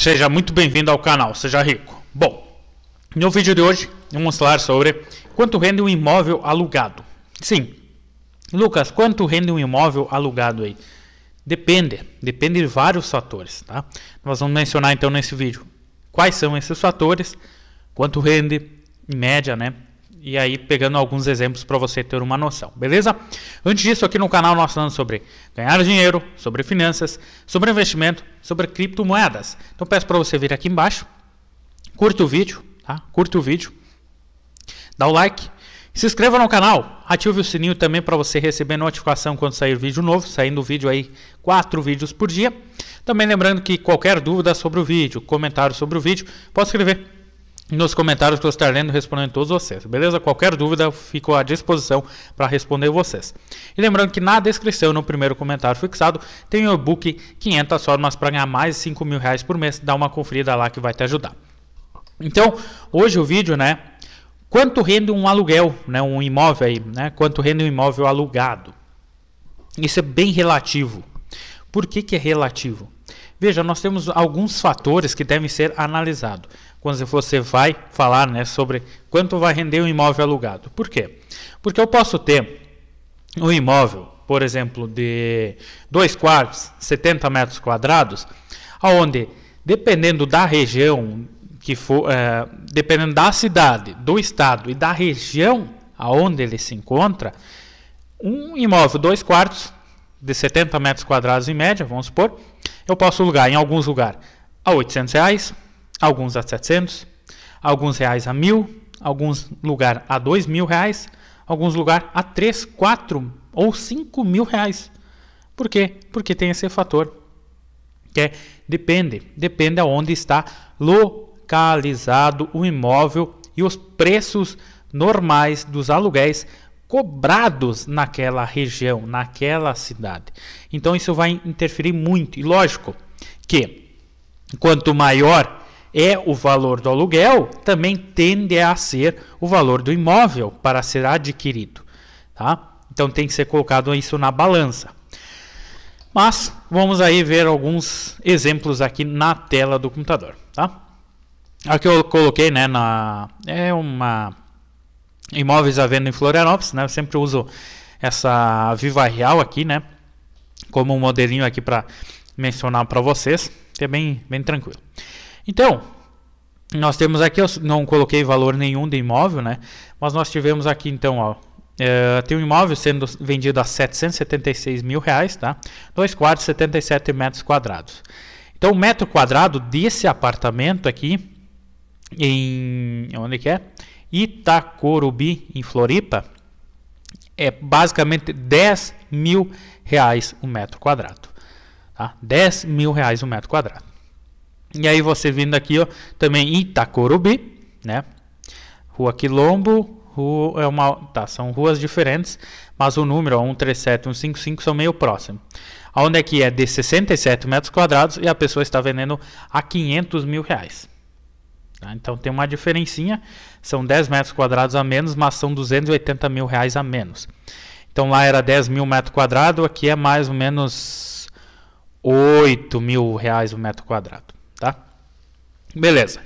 Seja muito bem-vindo ao canal, seja rico. Bom, no vídeo de hoje vamos falar sobre quanto rende um imóvel alugado. Sim, Lucas, quanto rende um imóvel alugado aí? Depende, depende de vários fatores, tá? Nós vamos mencionar então nesse vídeo quais são esses fatores, quanto rende, em média, né? e aí pegando alguns exemplos para você ter uma noção, beleza? Antes disso, aqui no canal nós falamos sobre ganhar dinheiro, sobre finanças, sobre investimento, sobre criptomoedas. Então peço para você vir aqui embaixo, curta o vídeo, tá? Curta o vídeo, dá o like, se inscreva no canal, ative o sininho também para você receber notificação quando sair vídeo novo, saindo vídeo aí quatro vídeos por dia. Também lembrando que qualquer dúvida sobre o vídeo, comentário sobre o vídeo, pode escrever nos comentários que eu estarei lendo respondendo todos vocês, beleza? Qualquer dúvida, fico à disposição para responder vocês. E lembrando que na descrição, no primeiro comentário fixado, tem o e-book 500 formas para ganhar mais de 5 mil reais por mês. Dá uma conferida lá que vai te ajudar. Então, hoje o vídeo, né? Quanto rende um aluguel, né? Um imóvel aí, né? Quanto rende um imóvel alugado? Isso é bem relativo. Por que, que é relativo? Veja, nós temos alguns fatores que devem ser analisados quando você vai falar né, sobre quanto vai render um imóvel alugado. Por quê? Porque eu posso ter um imóvel, por exemplo, de 2 quartos, 70 metros quadrados, aonde, dependendo da região que for, é, eh, dependendo da cidade, do estado e da região aonde ele se encontra, um imóvel 2 quartos de 70 metros quadrados em média, vamos supor, eu posso alugar em alguns lugares a 800 reais, alguns a 700, alguns reais a mil, alguns lugar a dois mil reais, alguns lugar a três, quatro ou cinco mil reais. Por quê? Porque tem esse fator que é depende, depende aonde está localizado o imóvel e os preços normais dos aluguéis cobrados naquela região, naquela cidade. Então isso vai interferir muito e lógico que quanto maior é o valor do aluguel, também tende a ser o valor do imóvel para ser adquirido. Tá? Então tem que ser colocado isso na balança. Mas vamos aí ver alguns exemplos aqui na tela do computador. Tá? Aqui eu coloquei né, na, é uma imóveis à venda em Florianópolis. Né? Eu sempre uso essa Viva Real aqui, né? Como um modelinho aqui para mencionar para vocês. Que é bem, bem tranquilo. Então, nós temos aqui, eu não coloquei valor nenhum de imóvel, né? Mas nós tivemos aqui então, ó, é, tem um imóvel sendo vendido a 776 mil reais, tá? 2 quartos, 77 metros quadrados. Então, o metro quadrado desse apartamento aqui, em. onde que é? Itacorubi, em Floripa, é basicamente 10 mil reais o um metro quadrado. Tá? 10 mil reais o um metro quadrado. E aí você vindo aqui, ó, também Itacorubi, né? Rua Quilombo, rua é uma, tá, são ruas diferentes, mas o número ó, 137 e 155 são meio próximos. Onde é que é de 67 metros quadrados e a pessoa está vendendo a 500 mil reais. Tá? Então tem uma diferencinha, são 10 metros quadrados a menos, mas são 280 mil reais a menos. Então lá era 10 mil metros quadrados, aqui é mais ou menos 8 mil reais o metro quadrado. Beleza.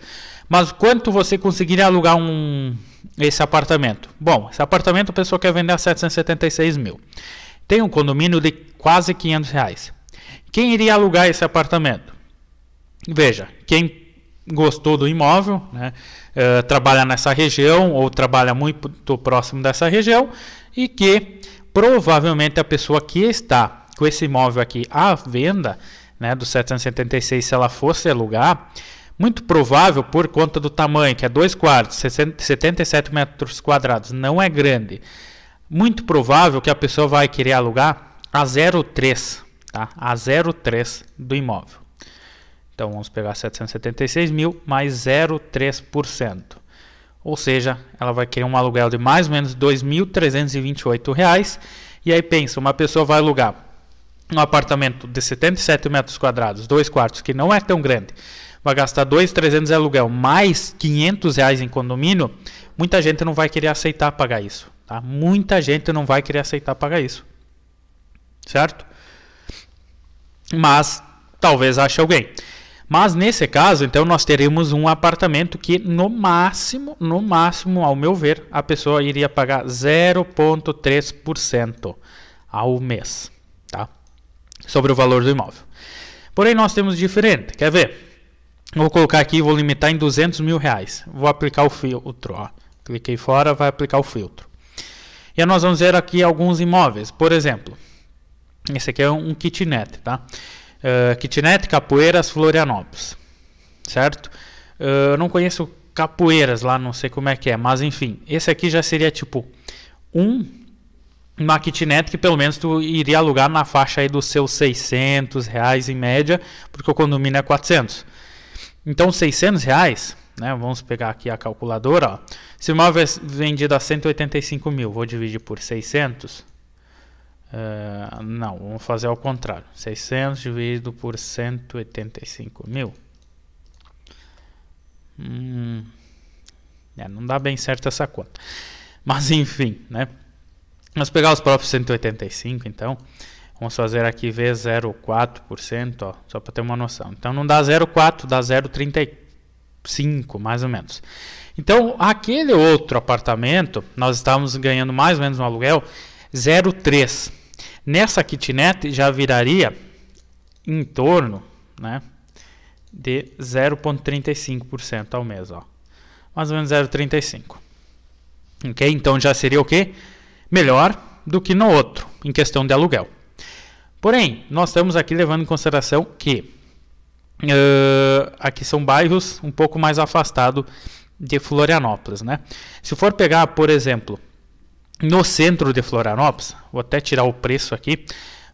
Mas quanto você conseguiria alugar um esse apartamento? Bom, esse apartamento a pessoa quer vender a 776 mil. Tem um condomínio de quase 500 reais. Quem iria alugar esse apartamento? Veja, quem gostou do imóvel, né, uh, trabalha nessa região ou trabalha muito próximo dessa região e que provavelmente a pessoa que está com esse imóvel aqui à venda, né, do 776, se ela fosse alugar, muito provável por conta do tamanho, que é 2 quartos, 77 metros quadrados, não é grande. Muito provável que a pessoa vai querer alugar a 0,3, tá? A 0,3 do imóvel. Então vamos pegar 776 mil mais 0,3%. Ou seja, ela vai querer um aluguel de mais ou menos R$ 2.328. E aí pensa, uma pessoa vai alugar um apartamento de 77 metros quadrados, dois quartos, que não é tão grande, vai gastar dois, 300 de aluguel, mais 500 reais em condomínio, muita gente não vai querer aceitar pagar isso. Tá? Muita gente não vai querer aceitar pagar isso. Certo? Mas talvez ache alguém. Mas nesse caso, então nós teremos um apartamento que no máximo, no máximo, ao meu ver, a pessoa iria pagar 0.3% ao mês, tá? Sobre o valor do imóvel. Porém, nós temos diferente, quer ver? Vou colocar aqui, vou limitar em 200 mil reais. Vou aplicar o filtro. Ó. Cliquei fora, vai aplicar o filtro. E nós vamos ver aqui alguns imóveis. Por exemplo, esse aqui é um kitnet, tá? Uh, kitnet Capoeiras Florianópolis, certo? Uh, eu não conheço Capoeiras lá, não sei como é que é, mas enfim, esse aqui já seria tipo um uma kitnet que pelo menos tu iria alugar na faixa aí dos seus 600 reais em média, porque o condomínio é 400. Então, 600 reais, né? Vamos pegar aqui a calculadora. Ó. Se o imóvel é vendido a 185 mil, vou dividir por 600. Uh, eh, não, vamos fazer ao contrário. 600 dividido por 185 mil. Hum, é, não dá bem certo essa conta. Mas enfim, né? Vamos pegar os próprios 185, então. Vamos fazer aqui V0,4%, só para ter uma noção. Então não dá 0,4, dá 0,35, mais ou menos. Então, aquele outro apartamento, nós estávamos ganhando mais ou menos um aluguel 0,3. Nessa kitnet já viraria em torno né, de 0,35% ao mês. Ó. Mais ou menos 0,35. Okay? Então já seria o quê? Melhor do que no outro, em questão de aluguel. Porém, nós estamos aqui levando em consideração que uh, aqui são bairros um pouco mais afastados de Florianópolis, né? Se for pegar, por exemplo, no centro de Florianópolis, vou até tirar o preço aqui,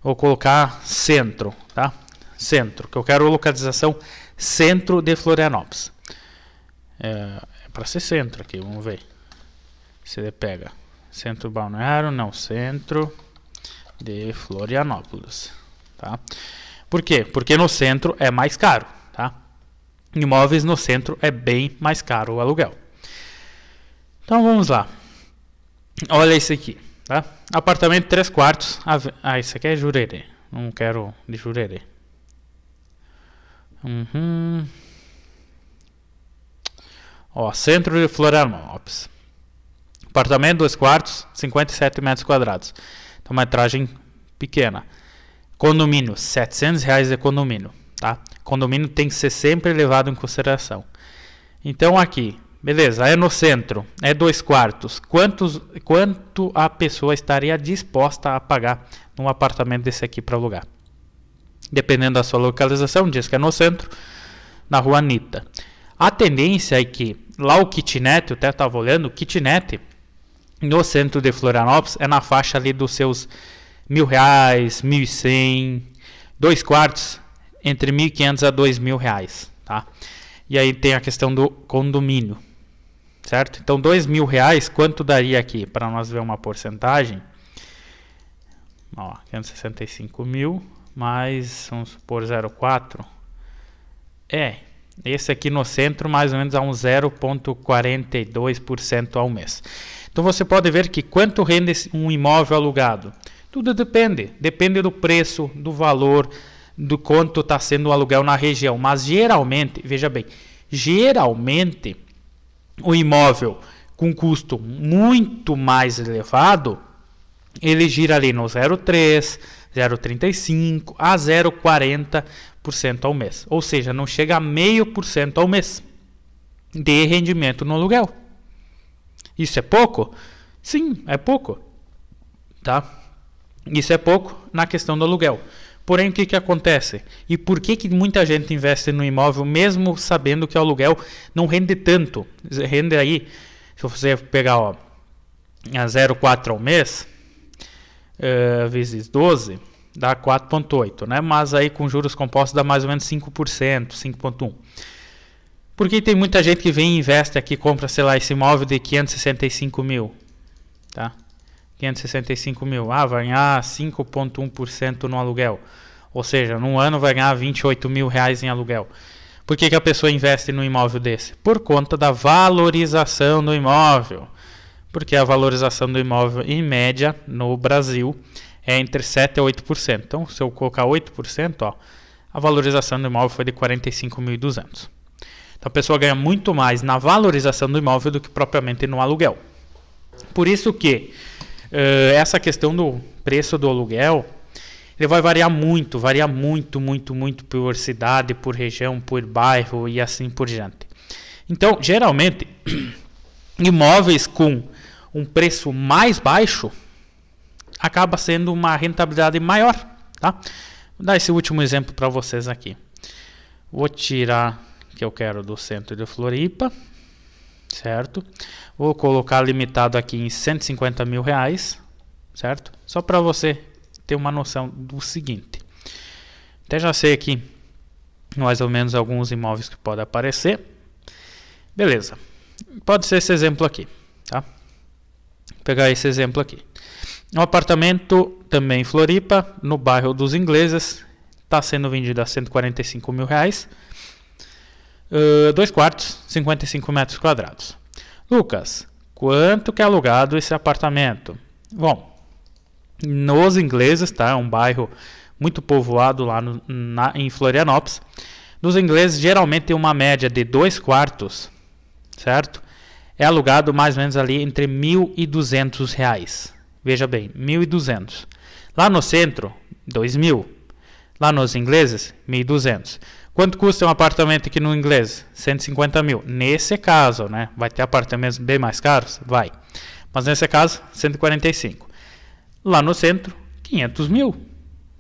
vou colocar centro, tá? Centro, que eu quero localização centro de Florianópolis. É, é para ser centro aqui, vamos ver se ele pega. Centro balneário, não, centro de Florianópolis, tá? Por quê? Porque no centro é mais caro, tá? Imóveis no centro é bem mais caro o aluguel. Então vamos lá. Olha isso aqui, tá? Apartamento 3 quartos. Ah, isso ah, aqui é Jurerê. Não quero de Jurerê. Uhum. Ó, centro de Florianópolis. Apartamento 2 quartos, 57 metros quadrados. Então, uma metragem pequena. Condomínio, 700 reais de condomínio, tá? Condomínio tem que ser sempre levado em consideração. Então, aqui, beleza, é no centro, é dois quartos. Quantos, quanto a pessoa estaria disposta a pagar num apartamento desse aqui para alugar? Dependendo da sua localização, diz que é no centro, na rua Anitta. A tendência é que lá o kitnet, eu até estava olhando, o kitnet no centro de Florianópolis é na faixa ali dos seus mil reais, mil e cem, dois quartos, entre mil e quinhentos a dois mil reais, tá? E aí tem a questão do condomínio, certo? Então dois mil reais, quanto daria aqui? Para nós ver uma porcentagem, ó, 565 mil, mais, vamos supor, 0,4, é, esse aqui no centro, mais ou menos a um 0,42% ao mês. Então você pode ver que quanto rende um imóvel alugado? Tudo depende. Depende do preço, do valor, do quanto está sendo o aluguel na região. Mas geralmente, veja bem, geralmente o imóvel com custo muito mais elevado, ele gira ali no 0,3, 0,35 a 0,40 0,5% ao mês. Ou seja, não chega a 0,5% ao mês de rendimento no aluguel. Isso é pouco? Sim, é pouco. Tá? Isso é pouco na questão do aluguel. Porém, o que, que acontece? E por que, que muita gente investe no imóvel mesmo sabendo que o aluguel não rende tanto? Rende aí, se você pegar ó, a 0,4 ao mês, uh, vezes 12, dá 4,8, né? Mas aí com juros compostos dá mais ou menos 5%, 5,1%. Porque tem muita gente que vem e investe aqui, compra, sei lá, esse imóvel de 565 mil, tá? 565 mil, ah, vai ganhar 5,1% no aluguel. Ou seja, num ano vai ganhar 28 mil reais em aluguel. Por que, que a pessoa investe num imóvel desse? Por conta da valorização do imóvel. Porque a valorização do imóvel, em média, no Brasil, é entre 7% e 8%. Então, se eu colocar 8%, ó, a valorização do imóvel foi de 45.200. Então, a pessoa ganha muito mais na valorização do imóvel do que propriamente no aluguel. Por isso que uh, essa questão do preço do aluguel, ele vai variar muito, varia muito, muito, muito por cidade, por região, por bairro e assim por diante. Então, geralmente, imóveis com um preço mais baixo acaba sendo uma rentabilidade maior, tá? Vou dar esse último exemplo para vocês aqui. Vou tirar que eu quero do centro de Floripa, certo? Vou colocar limitado aqui em 150 mil reais, certo? Só para você ter uma noção do seguinte. Até já sei aqui mais ou menos alguns imóveis que podem aparecer. Beleza. Pode ser esse exemplo aqui, tá? Vou pegar esse exemplo aqui. Um apartamento também em Floripa, no bairro dos Ingleses, está sendo vendido a 145 mil reais. Uh, dois quartos, 55 metros quadrados. Lucas, quanto que é alugado esse apartamento? Bom, nos ingleses, tá? É um bairro muito povoado lá no, na, em Florianópolis. Nos ingleses, geralmente tem uma média de dois quartos, certo? É alugado mais ou menos ali entre mil e duzentos reais. Veja bem, 1.200. Lá no centro, 2.000. Lá nos ingleses, 1.200. Quanto custa um apartamento aqui no inglês? 150 mil. Nesse caso, né? Vai ter apartamentos bem mais caros? Vai. Mas nesse caso, 145. Lá no centro, 500 mil.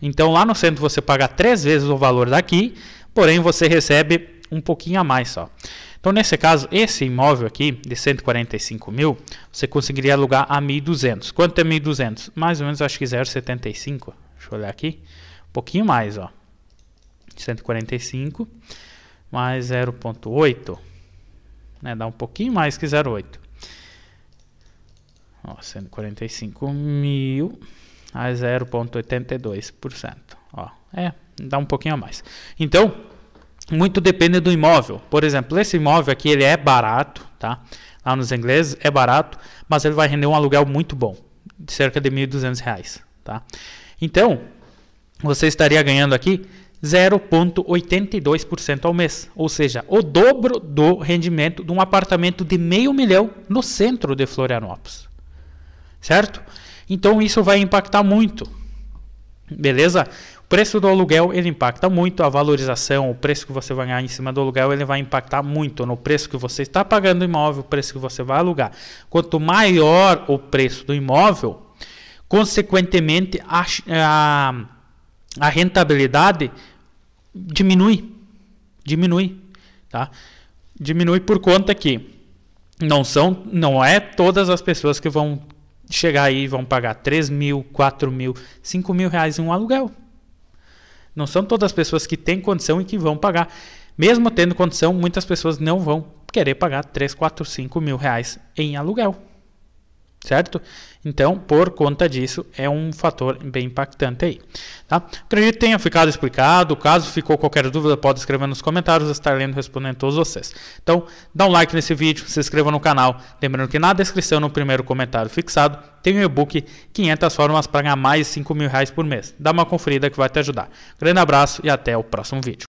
Então lá no centro você paga três vezes o valor daqui, porém você recebe um pouquinho a mais só. Então, nesse caso, esse imóvel aqui de 145 mil, você conseguiria alugar a 1.200. Quanto é 1.200? Mais ou menos, acho que 0,75. Deixa eu olhar aqui. Um pouquinho mais, ó. 145 mais 0,8. Né, dá um pouquinho mais que 0,8. Ó, 145 mil a 0,82%. é, dá um pouquinho a mais. Então, muito depende do imóvel. Por exemplo, esse imóvel aqui ele é barato, tá? Lá nos ingleses é barato, mas ele vai render um aluguel muito bom, de cerca de R$ 1.200, tá? Então, você estaria ganhando aqui 0,82% ao mês, ou seja, o dobro do rendimento de um apartamento de meio milhão no centro de Florianópolis, certo? Então isso vai impactar muito, beleza? Preço do aluguel ele impacta muito a valorização, o preço que você vai ganhar em cima do aluguel ele vai impactar muito no preço que você está pagando o imóvel, o preço que você vai alugar. Quanto maior o preço do imóvel, consequentemente a, eh, a, a rentabilidade diminui, diminui, tá? Diminui por conta que não são, não é todas as pessoas que vão chegar aí e vão pagar 3 mil, 4 mil, 5 mil reais em um aluguel. Não são todas as pessoas que têm condição e que vão pagar. Mesmo tendo condição, muitas pessoas não vão querer pagar 3, 4, 5 mil reais em aluguel certo? Então, por conta disso, é um fator bem impactante aí. Tá? Acredito que tenha ficado explicado. Caso ficou qualquer dúvida, pode escrever nos comentários. Eu estarei lendo respondendo todos vocês. Então, dá um like nesse vídeo, se inscreva no canal. Lembrando que na descrição, no primeiro comentário fixado, tem o um e-book 500 formas para ganhar mais 5 mil reais por mês. Dá uma conferida que vai te ajudar. Grande abraço e até o próximo vídeo.